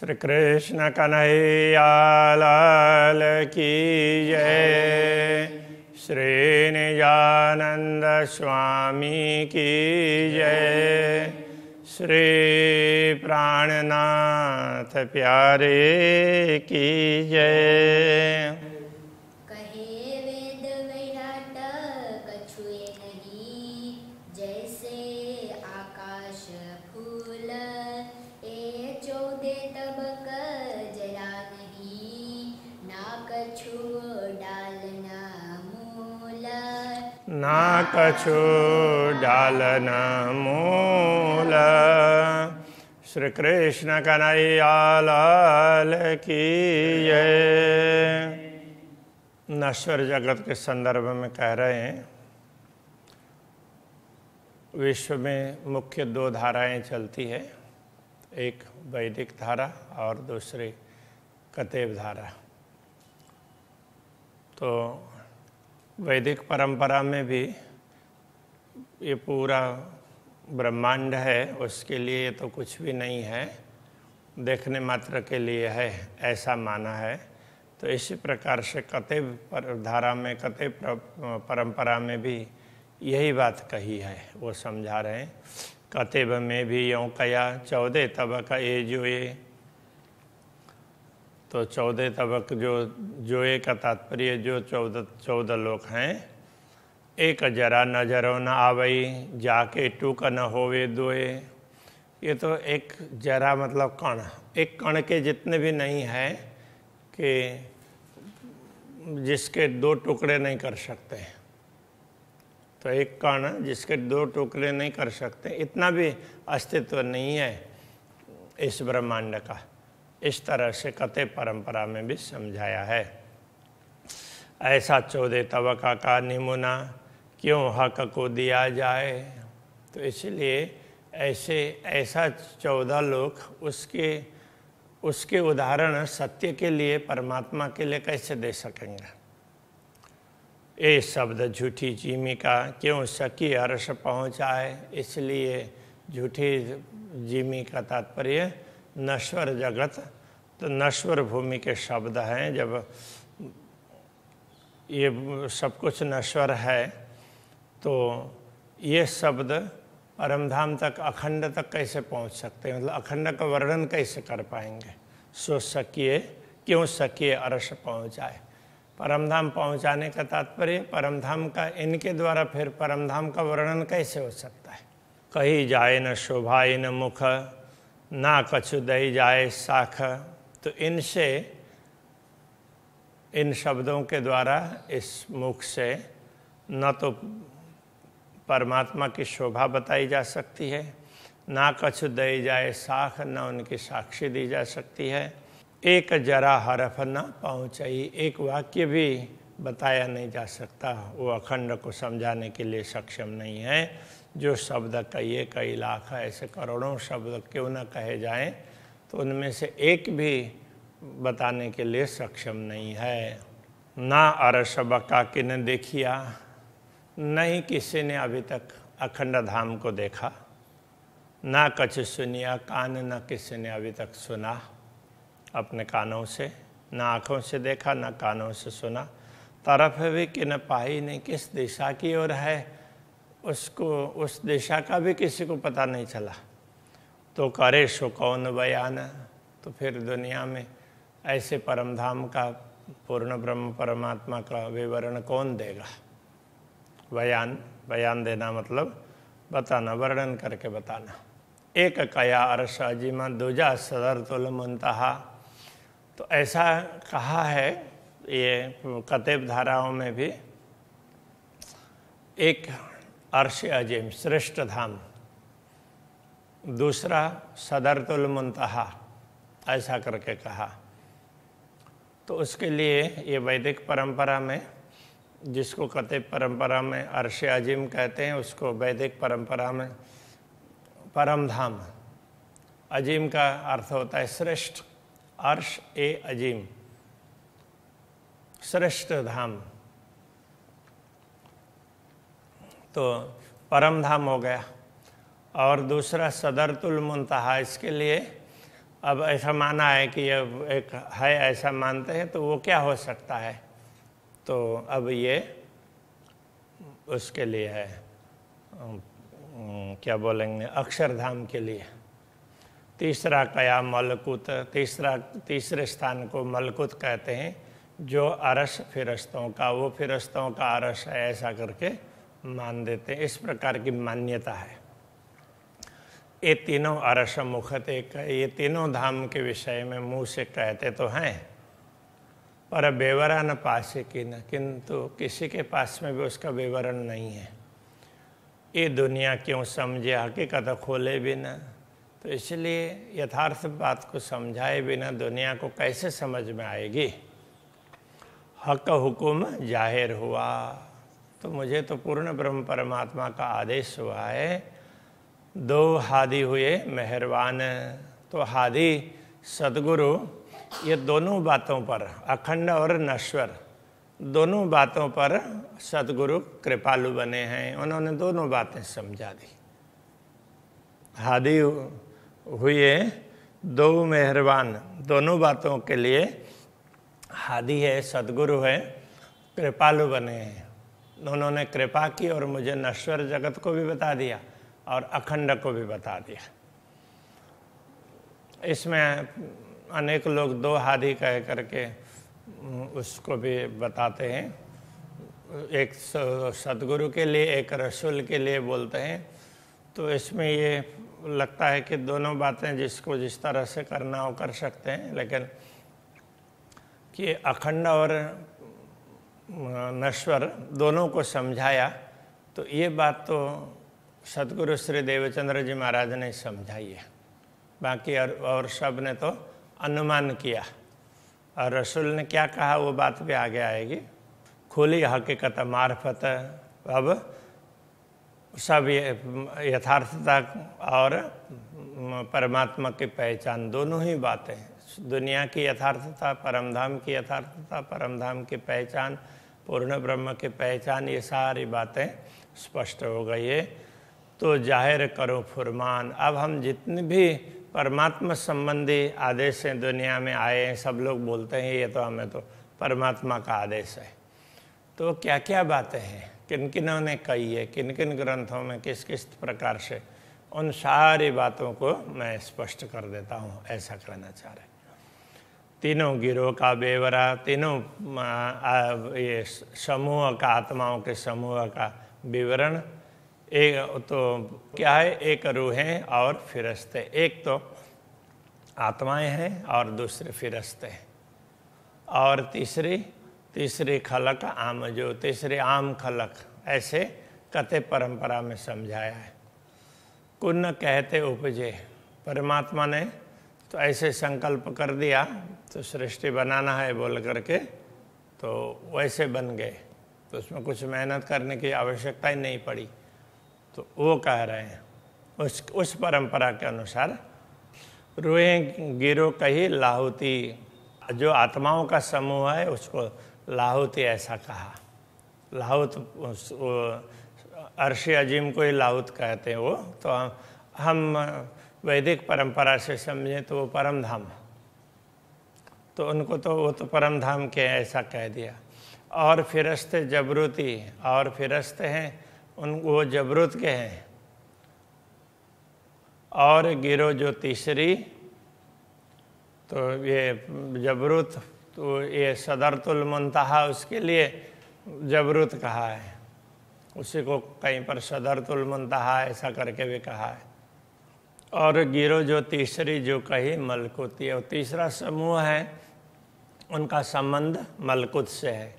श्री कृष्ण कन्हैयालाल की जय श्रीनिजानन्द स्वामी की जय श्री प्राणनाथ प्यारे की जय कछु डालन मूल श्री कृष्ण कन्हैया लाल की जय नश्वर जगत के संदर्भ में कह रहे हैं विश्व में मुख्य दो धाराएं चलती है एक वैदिक धारा और दूसरी कतेव धारा तो वैदिक परंपरा में भी ये पूरा ब्रह्मांड है उसके लिए तो कुछ भी नहीं है देखने मात्र के लिए है ऐसा माना है तो इसी प्रकार से कते पर धारा में कते परंपरा में भी यही बात कही है वो समझा रहे हैं कतेब में भी यों कया चौदह तबक ए जो ये तो चौदह तबक जो जो ये का तात्पर्य जो चौदह चौदह लोग हैं एक जरा नजरों न आवई जाके टूक न होवे दोए ये तो एक जरा मतलब कण एक कण के जितने भी नहीं है कि जिसके दो टुकड़े नहीं कर सकते तो एक कण जिसके दो टुकड़े नहीं कर सकते इतना भी अस्तित्व नहीं है इस ब्रह्मांड का इस तरह से कते परंपरा में भी समझाया है ऐसा चौदह तबका का निमुना क्यों हक को दिया जाए तो इसलिए ऐसे ऐसा चौदह लोक उसके उसके उदाहरण सत्य के लिए परमात्मा के लिए कैसे दे सकेंगे ये शब्द झूठी जीमी का क्यों सकी हर्ष पहुँचाए इसलिए झूठी जीमी का तात्पर्य नश्वर जगत तो नश्वर भूमि के शब्द हैं जब ये सब कुछ नश्वर है तो ये शब्द परमधाम तक अखंड तक कैसे पहुंच सकते हैं मतलब अखंड का वर्णन कैसे कर पाएंगे सो सकिए क्यों सकिए अरस पहुँचाए परमधाम पहुंचाने का तात्पर्य परमधाम का इनके द्वारा फिर परमधाम का वर्णन कैसे हो सकता है कही जाए न शोभा न मुख ना कछु दही जाए शाख तो इनसे इन शब्दों के द्वारा इस मुख से न तो परमात्मा की शोभा बताई जा सकती है ना कछु दई जाए साख न उनकी साक्षी दी जा सकती है एक जरा हरफ न पहुँचाई एक वाक्य भी बताया नहीं जा सकता वो अखंड को समझाने के लिए सक्षम नहीं है जो शब्द कहिए कई लाख ऐसे करोड़ों शब्द क्यों न कहे जाएं तो उनमें से एक भी बताने के लिए सक्षम नहीं है ना अरशबका किन देखिया नहीं किसी ने अभी तक अखंड धाम को देखा ना कछ सुनिया कान न किसी ने अभी तक सुना अपने कानों से ना आँखों से देखा ना कानों से सुना तरफ भी कि न पाई नहीं किस दिशा की ओर है उसको उस दिशा का भी किसी को पता नहीं चला तो करे सो कौन बयान तो फिर दुनिया में ऐसे परमधाम का पूर्ण ब्रह्म परमात्मा का विवरण कौन देगा बयान बयान देना मतलब बताना वर्णन करके बताना एक कया अरश अजीमा दूजा सदर तुल मुंतहा तो ऐसा कहा है ये कतेब धाराओं में भी एक अर्श अजीम श्रेष्ठ धाम दूसरा सदर तुल मुंतहा ऐसा करके कहा तो उसके लिए ये वैदिक परंपरा में जिसको कतिब परंपरा में अर्श अजीम कहते हैं उसको वैदिक परंपरा में परम धाम अजीम का अर्थ होता है श्रेष्ठ अर्श ए अजीम श्रेष्ठ धाम तो परम धाम हो गया और दूसरा सदरतुल मुंतहा इसके लिए अब ऐसा माना है कि अब एक है ऐसा मानते हैं तो वो क्या हो सकता है तो अब ये उसके लिए है क्या बोलेंगे अक्षरधाम के लिए तीसरा कया मलकुत तीसरा तीसरे स्थान को मलकुत कहते हैं जो अरस फिरस्तों का वो फिरस्तों का अरस है ऐसा करके मान देते हैं इस प्रकार की मान्यता है ये तीनों अरस मुखते ये तीनों धाम के विषय में मुंह से कहते तो हैं पर बेवरा न पास कि न किंतु किसी के पास में भी उसका विवरण नहीं है ये दुनिया क्यों समझे हकीकत खोले भी ना तो इसलिए यथार्थ बात को समझाए बिना दुनिया को कैसे समझ में आएगी हक हुकुम जाहिर हुआ तो मुझे तो पूर्ण ब्रह्म परमात्मा का आदेश हुआ है दो हादी हुए मेहरबान तो हादी सदगुरु ये दोनों बातों पर अखंड और नश्वर दोनों बातों पर सदगुरु कृपालु बने हैं उन्होंने दोनों बातें समझा दी हादी हुए दो मेहरबान दोनों बातों के लिए हादी है सदगुरु है कृपालु बने हैं उन्होंने कृपा की और मुझे नश्वर जगत को भी बता दिया और अखंड को भी बता दिया इसमें अनेक लोग दो हाथी कह करके उसको भी बताते हैं एक सदगुरु के लिए एक रसूल के लिए बोलते हैं तो इसमें ये लगता है कि दोनों बातें जिसको जिस तरह से करना हो कर सकते हैं लेकिन कि अखंड और नश्वर दोनों को समझाया तो ये बात तो सदगुरु श्री देवचंद्र जी महाराज ने समझाई है बाकी और, और सब ने तो अनुमान किया और रसूल ने क्या कहा वो बात भी आगे आएगी खुली हकीकत मार्फत अब सब यथार्थता और परमात्मा की पहचान दोनों ही बातें दुनिया की यथार्थता परमधाम की यथार्थता परमधाम की पहचान पूर्ण ब्रह्म की पहचान ये सारी बातें स्पष्ट हो गई है तो जाहिर करो फुरमान अब हम जितने भी परमात्मा संबंधी आदेशें दुनिया में आए हैं सब लोग बोलते हैं ये तो हमें तो परमात्मा का आदेश है तो क्या क्या बातें हैं किन किनों ने कही है किन किन ग्रंथों में किस किस प्रकार से उन सारी बातों को मैं स्पष्ट कर देता हूँ ऐसा कहना चाह रहे तीनों गिरोह का बेवरा तीनों ये समूह का आत्माओं के समूह का विवरण एक तो क्या है एक रूहें और फिरस्ते एक तो आत्माएं हैं और दूसरे फिरस्ते हैं और तीसरी तीसरी खलक आम जो तीसरी आम खलक ऐसे कथे परंपरा में समझाया है कुन कहते उपजे परमात्मा ने तो ऐसे संकल्प कर दिया तो सृष्टि बनाना है बोल करके तो वैसे बन गए तो उसमें कुछ मेहनत करने की आवश्यकता ही नहीं पड़ी तो वो कह रहे हैं उस उस परंपरा के अनुसार रूहें गिरो कही लाहुती जो आत्माओं का समूह है उसको लाहुती ऐसा कहा लाहुत अर्श अजीम को ही लाहुत कहते हैं वो तो हम वैदिक परंपरा से समझें तो वो परम धाम तो उनको तो वो तो परम धाम के ऐसा कह दिया और फिरस्त जबरूती और फिरस्त हैं उन वो जबरूत के हैं और गिरो जो तीसरी तो ये जबरूत तो ये सदरतुल मुंतहा उसके लिए जबरूत कहा है उसी को कहीं पर सदरतुल मुंतहा ऐसा करके भी कहा है और गिरो जो तीसरी जो कही मलकुत ये और तीसरा समूह है उनका संबंध मलकुत से है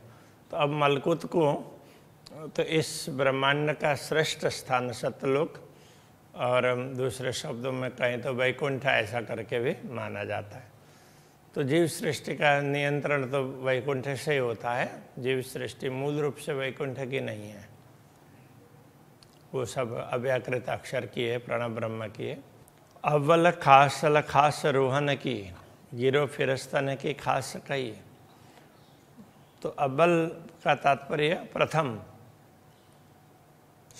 तो अब मलकुत को तो इस ब्रह्मांड का श्रेष्ठ स्थान सतलोक और दूसरे शब्दों में कहें तो वैकुंठ ऐसा करके भी माना जाता है तो जीव सृष्टि का नियंत्रण तो वैकुंठ से ही होता है जीव सृष्टि मूल रूप से वैकुंठ की नहीं है वो सब अव्याकृत अक्षर की है प्रण ब्रह्म की है अव्वल खास खास रोहन की गिरो फिरस्तन की खास कही तो अव्वल का तात्पर्य प्रथम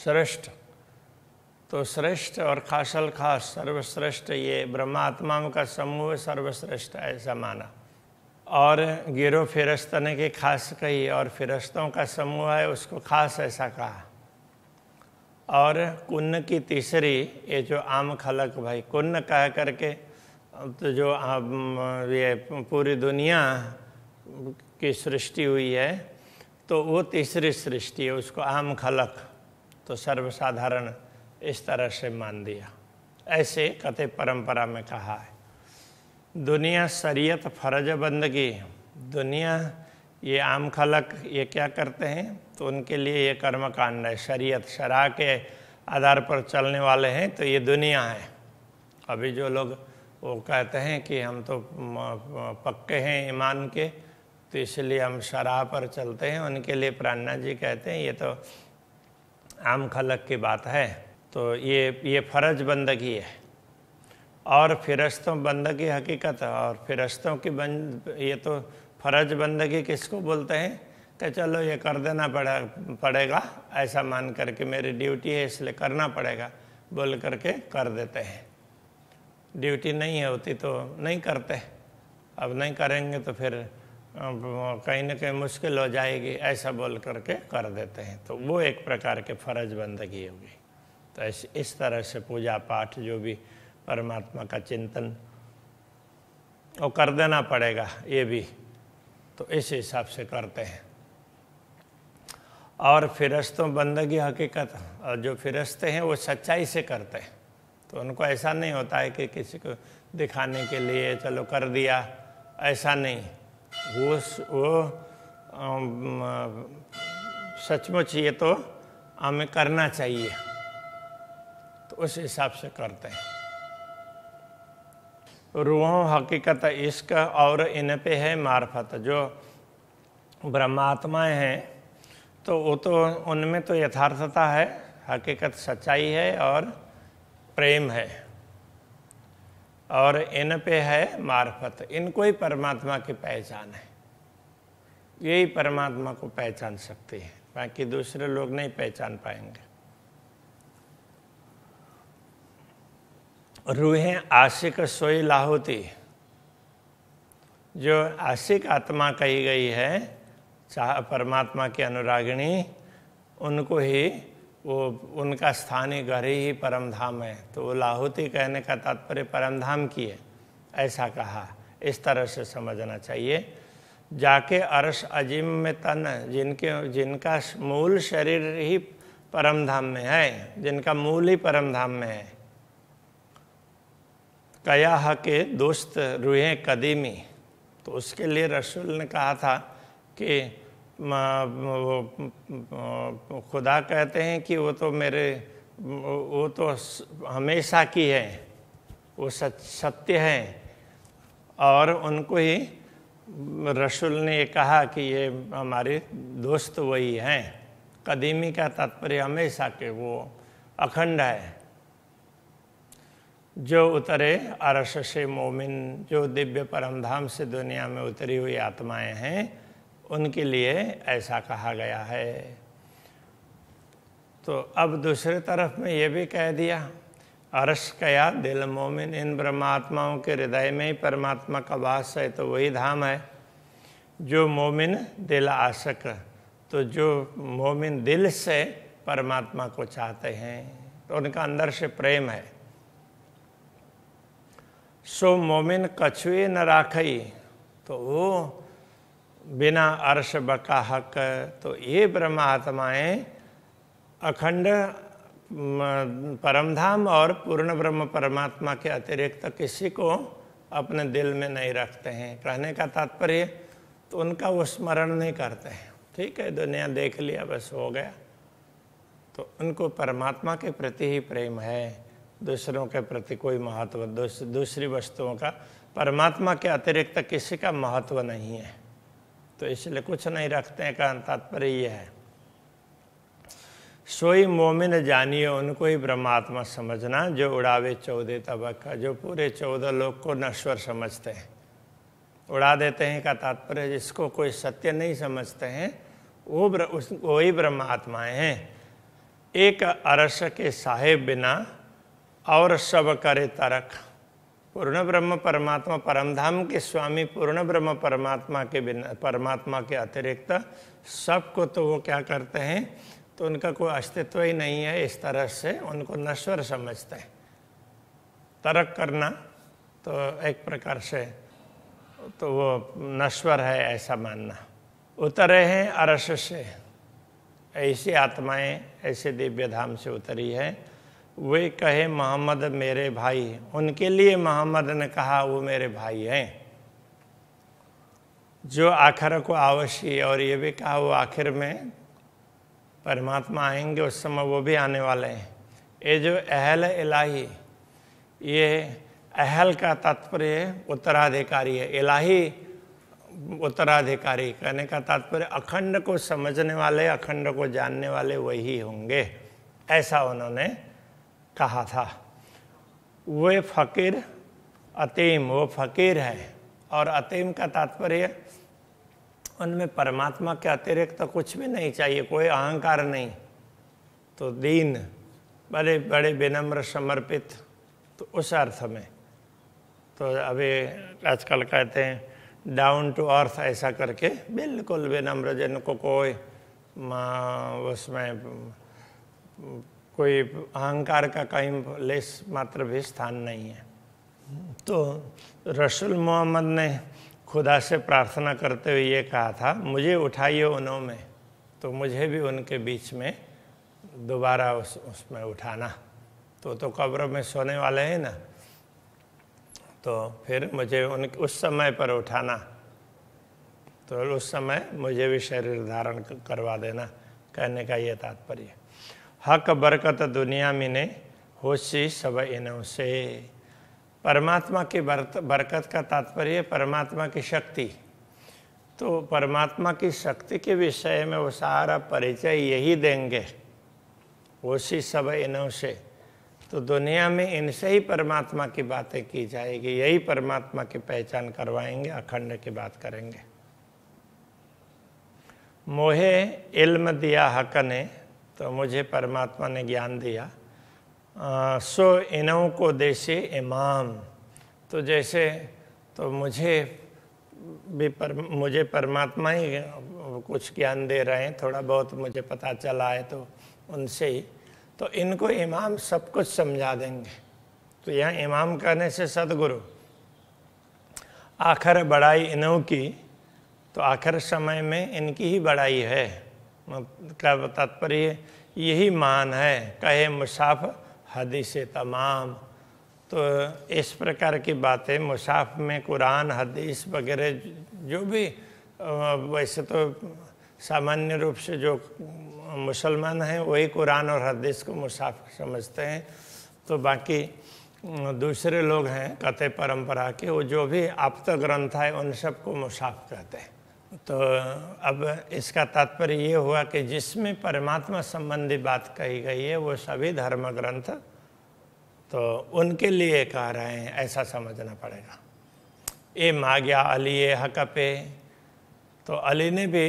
श्रेष्ठ तो श्रेष्ठ और खासल खास सर्वश्रेष्ठ ये ब्रह्मात्माओं का समूह सर्वश्रेष्ठ ऐसा माना और गिरो ने की खास कही और फिरस्तों का समूह है उसको खास ऐसा कहा और कुन्न की तीसरी ये जो आम खलक भाई कुन्न कह करके तो जो ये पूरी दुनिया की सृष्टि हुई है तो वो तीसरी सृष्टि है उसको आम खलक तो सर्वसाधारण इस तरह से मान दिया ऐसे कथे परंपरा में कहा है दुनिया शरीयत फर्ज बंदगी दुनिया ये आम खलक ये क्या करते हैं तो उनके लिए ये कर्म कांड है शरीयत शराह के आधार पर चलने वाले हैं तो ये दुनिया है अभी जो लोग वो कहते हैं कि हम तो पक्के हैं ईमान के तो इसलिए हम शराह पर चलते हैं उनके लिए प्राणा जी कहते हैं ये तो आम खलक की बात है तो ये ये फ़र्ज बंदगी है और फिरस्तों बंदगी हकीकत है और फिरस्तों की बंद ये तो फ़र्ज बंदगी किसको बोलते हैं कि चलो ये कर देना पड़ा पड़ेगा ऐसा मान करके मेरी ड्यूटी है इसलिए करना पड़ेगा बोल करके कर देते हैं ड्यूटी नहीं होती तो नहीं करते अब नहीं करेंगे तो फिर कहीं ना कहीं मुश्किल हो जाएगी ऐसा बोल करके कर देते हैं तो वो एक प्रकार के फर्ज बंदगी होगी तो इस, इस तरह से पूजा पाठ जो भी परमात्मा का चिंतन वो कर देना पड़ेगा ये भी तो इस हिसाब से करते हैं और फिरस्तों तो बंदगी हकीकत और जो फिरस्ते हैं वो सच्चाई से करते हैं तो उनको ऐसा नहीं होता है कि किसी को दिखाने के लिए चलो कर दिया ऐसा नहीं वो वो सचमुच ये तो हमें करना चाहिए तो उस हिसाब से करते हैं रूहों हकीकत इश्क और इन पे है मार्फत जो ब्रह्मात्माएं हैं तो वो तो उनमें तो यथार्थता है हकीकत सच्चाई है और प्रेम है और इन पे है मार्फत इनको ही परमात्मा की पहचान है यही परमात्मा को पहचान सकती है बाकी दूसरे लोग नहीं पहचान पाएंगे रूहें आशिक सोई लाहौती जो आशिक आत्मा कही गई है चाह परमात्मा की अनुरागिणी उनको ही वो उनका स्थान ही घर ही परम धाम है तो वो लाहौती कहने का तात्पर्य परम धाम की है ऐसा कहा इस तरह से समझना चाहिए जाके अरस अजीम में तन जिनके जिनका मूल शरीर ही परम धाम में है जिनका मूल ही परम धाम में है कयाह के दोस्त रूहें कदीमी तो उसके लिए रसूल ने कहा था कि खुदा कहते हैं कि वो तो मेरे वो तो हमेशा की है वो सच सत्य है और उनको ही रसुल ने कहा कि ये हमारे दोस्त वही हैं कदीमी का तात्पर्य हमेशा के वो अखंड है जो उतरे अरस से मोमिन जो दिव्य परमधाम से दुनिया में उतरी हुई आत्माएं हैं उनके लिए ऐसा कहा गया है तो अब दूसरे तरफ में ये भी कह दिया अरस कया दिल मोमिन इन ब्रह्मात्माओं के हृदय में ही परमात्मा का वास है तो वही धाम है जो मोमिन दिल आशक तो जो मोमिन दिल से परमात्मा को चाहते हैं तो उनका अंदर से प्रेम है सो मोमिन कछुए न राखई तो वो बिना अर्श बका हक तो ये ब्रह्म अखंड परमधाम और पूर्ण ब्रह्म परमात्मा के अतिरिक्त किसी को अपने दिल में नहीं रखते हैं कहने का तात्पर्य तो उनका वो स्मरण नहीं करते हैं ठीक है दुनिया देख लिया बस हो गया तो उनको परमात्मा के प्रति ही प्रेम है दूसरों के प्रति कोई महत्व दूसरी वस्तुओं का परमात्मा के अतिरिक्त किसी का महत्व नहीं है तो इसलिए कुछ नहीं रखते कारण तात्पर्य यह है सोई मोमिन जानिए उनको ही ब्रह्मात्मा समझना जो उड़ावे चौदह तबक का जो पूरे चौदह लोग को नश्वर समझते हैं उड़ा देते हैं का तात्पर्य जिसको कोई सत्य नहीं समझते हैं वो ब्र, उस वही ब्रह्मात्माएँ हैं एक अरस के साहेब बिना और सब करे तरक पूर्ण ब्रह्म परमात्मा परमधाम के स्वामी पूर्ण ब्रह्म परमात्मा के बिना परमात्मा के अतिरिक्त सबको तो वो क्या करते हैं तो उनका कोई अस्तित्व ही नहीं है इस तरह से उनको नश्वर समझते हैं तर्क करना तो एक प्रकार से तो वो नश्वर है ऐसा मानना उतरे हैं अरस से ऐसी आत्माएं ऐसे दिव्य धाम से उतरी है वे कहे मोहम्मद मेरे भाई उनके लिए मोहम्मद ने कहा वो मेरे भाई हैं जो आखिर को अवश्य और ये भी कहा वो आखिर में परमात्मा आएंगे उस समय वो भी आने वाले हैं ये जो अहल इलाही ये अहल का तात्पर्य उत्तराधिकारी है इलाही उत्तराधिकारी कहने का तात्पर्य अखंड को समझने वाले अखंड को जानने वाले वही होंगे ऐसा उन्होंने कहा था वे फ़कीर अतीम वो फ़कीर है और अतीम का तात्पर्य उनमें परमात्मा के अतिरिक्त तो कुछ भी नहीं चाहिए कोई अहंकार नहीं तो दीन बड़े बड़े विनम्र समर्पित तो उस अर्थ में तो अभी आजकल कहते हैं डाउन टू अर्थ ऐसा करके बिल्कुल विनम्र जिनको कोई उसमें कोई अहंकार का कहीं लेस मात्र भी स्थान नहीं है तो रसूल मोहम्मद ने खुदा से प्रार्थना करते हुए ये कहा था मुझे उठाइए उन्होंने में तो मुझे भी उनके बीच में दोबारा उस उसमें उठाना तो तो कब्र में सोने वाले हैं ना तो फिर मुझे उन उस समय पर उठाना तो उस समय मुझे भी शरीर धारण करवा देना कहने का ये तात्पर्य बरकत दुनिया में ने होशी सब इनों से परमात्मा की बरकत का तात्पर्य परमात्मा की शक्ति तो परमात्मा की शक्ति के विषय में वो सारा परिचय यही देंगे होशी सब इनों से तो दुनिया में इनसे ही परमात्मा की बातें की जाएगी यही परमात्मा की पहचान करवाएंगे अखंड की बात करेंगे मोहे इल्म दिया हक ने तो मुझे परमात्मा ने ज्ञान दिया आ, सो इनों को देशे इमाम तो जैसे तो मुझे भी पर मुझे परमात्मा ही कुछ ज्ञान दे रहे हैं थोड़ा बहुत मुझे पता चला है तो उनसे ही तो इनको इमाम सब कुछ समझा देंगे तो यहाँ इमाम कहने से सदगुरु आखिर बड़ाई इनों की तो आखिर समय में इनकी ही बड़ाई है क्या मतलब तात्पर्य यही मान है कहे मुसाफ हदीस तमाम तो इस प्रकार की बातें मुसाफ में कुरान हदीस वगैरह जो भी वैसे तो सामान्य रूप से जो मुसलमान हैं वही कुरान और हदीस को मुसाफ समझते हैं तो बाकी दूसरे लोग हैं कथे परंपरा के वो जो भी आप ग्रंथ है उन सबको मुसाफ कहते हैं तो अब इसका तात्पर्य ये हुआ कि जिसमें परमात्मा संबंधी बात कही गई है वो सभी धर्म ग्रंथ तो उनके लिए कह रहे हैं ऐसा समझना पड़ेगा ए माग्या अली ए हकपे तो अली ने भी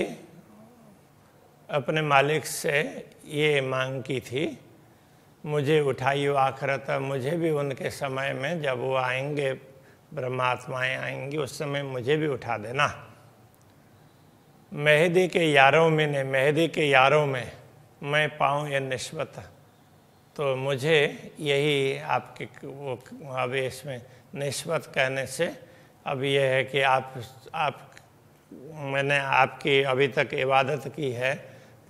अपने मालिक से ये मांग की थी मुझे उठाई आखरत मुझे भी उनके समय में जब वो आएंगे ब्रह्मात्माएँ आएंगी उस समय मुझे भी उठा देना मेहदी के यारों में ने मेहदी के यारों में मैं पाऊँ ये नस्बत तो मुझे यही आपके वो अब इसमें नस्बत कहने से अब यह है कि आप आप मैंने आपकी अभी तक इबादत की है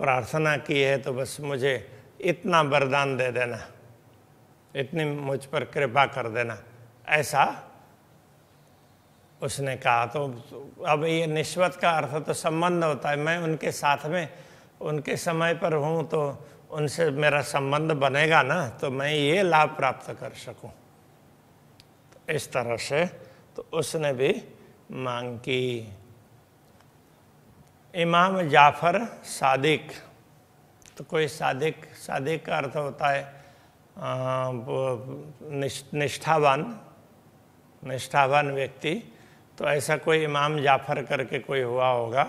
प्रार्थना की है तो बस मुझे इतना वरदान दे देना इतनी मुझ पर कृपा कर देना ऐसा उसने कहा तो अब ये निश्वत का अर्थ तो संबंध होता है मैं उनके साथ में उनके समय पर हूँ तो उनसे मेरा संबंध बनेगा ना तो मैं ये लाभ प्राप्त कर सकूँ तो इस तरह से तो उसने भी मांग की इमाम जाफर सादिक तो कोई सादिक सादिक का अर्थ होता है निष्ठावान निष्ठावान व्यक्ति तो ऐसा कोई इमाम जाफ़र करके कोई हुआ होगा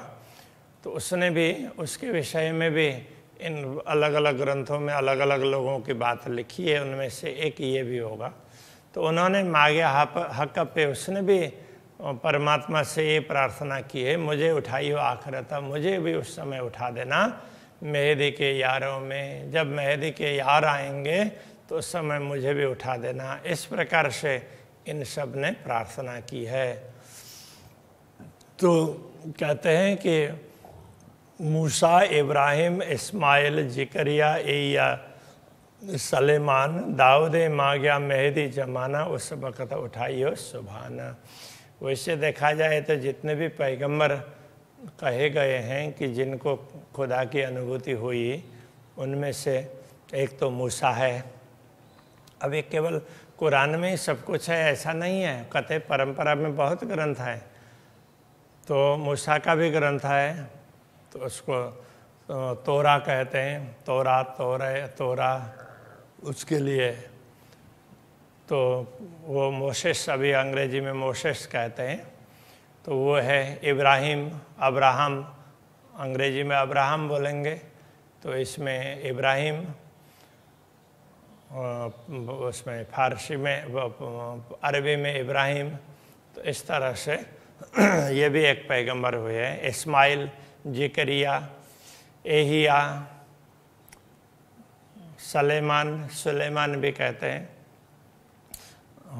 तो उसने भी उसके विषय में भी इन अलग अलग ग्रंथों में अलग अलग लोगों की बात लिखी है उनमें से एक ये भी होगा तो उन्होंने मागे हक पे उसने भी परमात्मा से ये प्रार्थना की है मुझे उठाई हो था मुझे भी उस समय उठा देना मेहदी के यारों में जब मेहदी के यार आएंगे तो उस समय मुझे भी उठा देना इस प्रकार से इन सब ने प्रार्थना की है तो कहते हैं कि मूसा इब्राहिम इस्माइल ए एया सलेमान दाऊद माग्या मेहदी जमाना उस वक़्त उठाइयो सुबहाना वैसे देखा जाए तो जितने भी पैगंबर कहे गए हैं कि जिनको खुदा की अनुभूति हुई उनमें से एक तो मूसा है अब ये केवल कुरान में ही सब कुछ है ऐसा नहीं है कते परंपरा में बहुत ग्रंथ हैं तो मूसा का भी ग्रंथ है तो उसको तोरा कहते हैं तोरा तोरे तोरा उसके लिए तो वो मोशेस अभी अंग्रेजी में मोशेस कहते हैं तो वो है इब्राहिम अब्राहम अंग्रेजी में अब्राहम बोलेंगे तो इसमें इब्राहिम उसमें फारसी में अरबी में इब्राहिम तो इस तरह से ये भी एक पैगंबर हुए हैं इस्माइल जिकरिया एहिया सलेमान सुलेमान भी कहते हैं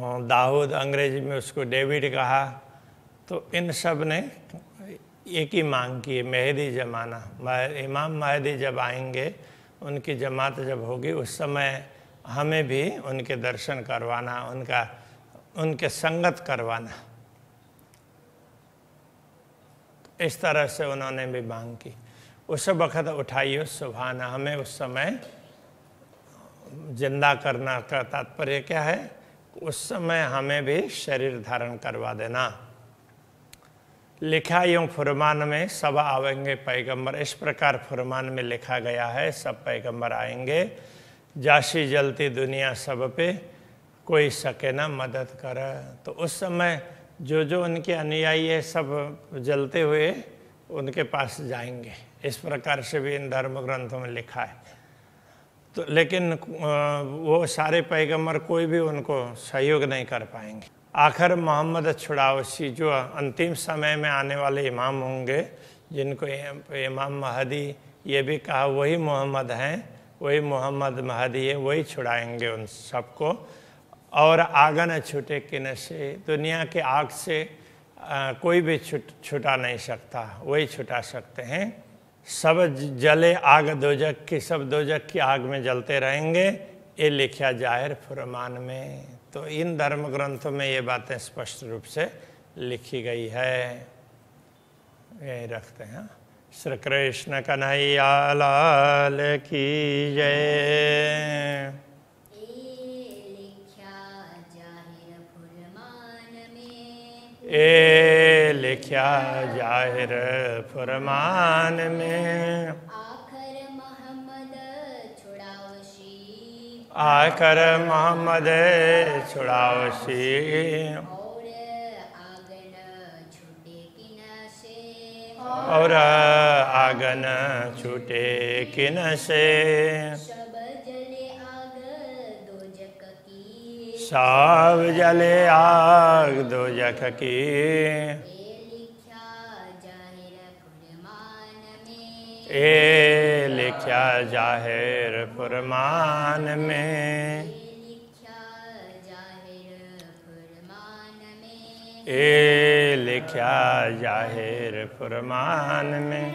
हाँ, दाऊद अंग्रेजी में उसको डेविड कहा तो इन सब ने एक ही मांग की मेहदी जमाना इमाम महदी जब आएंगे उनकी जमात जब होगी उस समय हमें भी उनके दर्शन करवाना उनका उनके संगत करवाना इस तरह से उन्होंने भी मांग की उस वक़्त उठाइयो सुबहाना हमें उस समय जिंदा करना का तात्पर्य क्या है उस समय हमें भी शरीर धारण करवा देना लिखा यूँ फुरमान में सब आवेंगे पैगंबर इस प्रकार फुरमान में लिखा गया है सब पैगंबर आएंगे जासी जलती दुनिया सब पे कोई सके ना मदद कर तो उस समय जो जो उनके अनुयायी है सब जलते हुए उनके पास जाएंगे इस प्रकार से भी इन धर्म ग्रंथों में लिखा है तो लेकिन वो सारे पैगंबर कोई भी उनको सहयोग नहीं कर पाएंगे आखिर मोहम्मद छुड़ावसी जो अंतिम समय में आने वाले इमाम होंगे जिनको इमाम महदी ये भी कहा वही मोहम्मद हैं वही मोहम्मद महदी है वही छुड़ाएंगे उन सबको और आग न छूटे कि न से दुनिया के आग से आ, कोई भी छुट छुटा नहीं सकता वही छुटा सकते हैं सब जले आग दोजक की सब दोजक की आग में जलते रहेंगे ये लिखा जाहिर फुरमान में तो इन धर्म ग्रंथों में ये बातें स्पष्ट रूप से लिखी गई है यही रखते हैं श्री कृष्ण कन्हैया लाल की जय ए लिखा जाहिर फरमान में आखर मोहम्मद छुड़ावशी आखर मोहम्मद और आगन छूटे किन से और से सब जले आग त्याग दो जख के ए लिखा जाहिर फुरमान में ए लिखा जाहिर फुरमान में